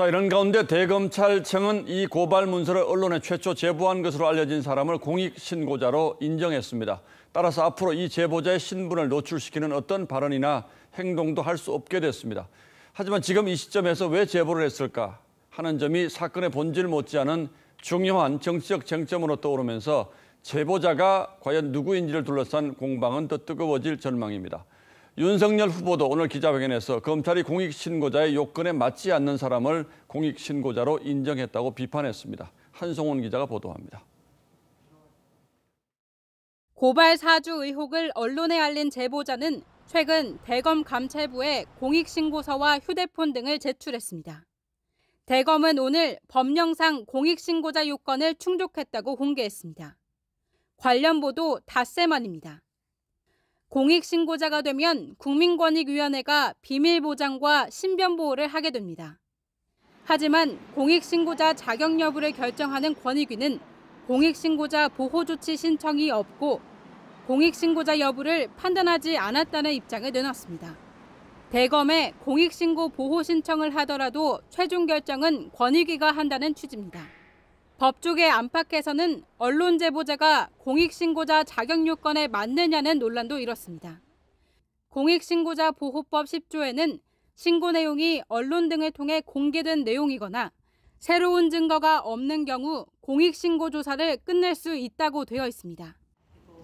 자, 이런 가운데 대검찰청은 이 고발 문서를 언론에 최초 제보한 것으로 알려진 사람을 공익신고자로 인정했습니다. 따라서 앞으로 이 제보자의 신분을 노출시키는 어떤 발언이나 행동도 할 수 없게 됐습니다. 하지만 지금 이 시점에서 왜 제보를 했을까 하는 점이 사건의 본질 못지않은 중요한 정치적 쟁점으로 떠오르면서 제보자가 과연 누구인지를 둘러싼 공방은 더 뜨거워질 전망입니다. 윤석열 후보도 오늘 기자회견에서 검찰이 공익신고자의 요건에 맞지 않는 사람을 공익신고자로 인정했다고 비판했습니다. 한성훈 기자가 보도합니다. 고발 사주 의혹을 언론에 알린 제보자는 최근 대검 감찰부에 공익신고서와 휴대폰 등을 제출했습니다. 대검은 오늘 법령상 공익신고자 요건을 충족했다고 공개했습니다. 관련 보도 닷새 만입니다. 공익신고자가 되면 국민권익위원회가 비밀보장과 신변보호를 하게 됩니다. 하지만 공익신고자 자격 여부를 결정하는 권익위는 공익신고자 보호조치 신청이 없고 공익신고자 여부를 판단하지 않았다는 입장을 내놨습니다. 대검에 공익신고 보호 신청을 하더라도 최종 결정은 권익위가 한다는 취지입니다. 법조계 안팎에서는 언론 제보자가 공익신고자 자격 요건에 맞느냐는 논란도 일었습니다. 공익신고자 보호법 10조에는 신고 내용이 언론 등을 통해 공개된 내용이거나 새로운 증거가 없는 경우 공익신고 조사를 끝낼 수 있다고 되어 있습니다.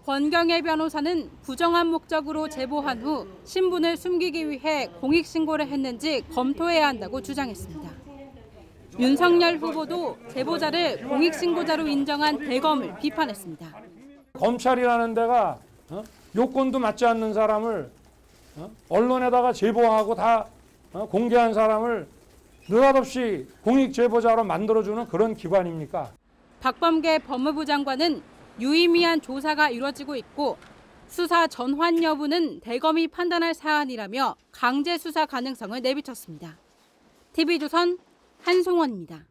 권경혜 변호사는 부정한 목적으로 제보한 후 신분을 숨기기 위해 공익신고를 했는지 검토해야 한다고 주장했습니다. 윤석열 후보도 제보자를 공익신고자로 인정한 대검을 비판했습니다. 검찰이라는 데가 어? 요건도 맞지 않는 사람을 어? 언론에다가 제보하고 다 어? 공개한 사람을 느닷없이 공익제보자로 만들어주는 그런 기관입니까? 박범계 법무부 장관은 유의미한 조사가 이뤄지고 있고 수사 전환 여부는 대검이 판단할 사안이라며 강제 수사 가능성을 내비쳤습니다. TV조선 한송원입니다.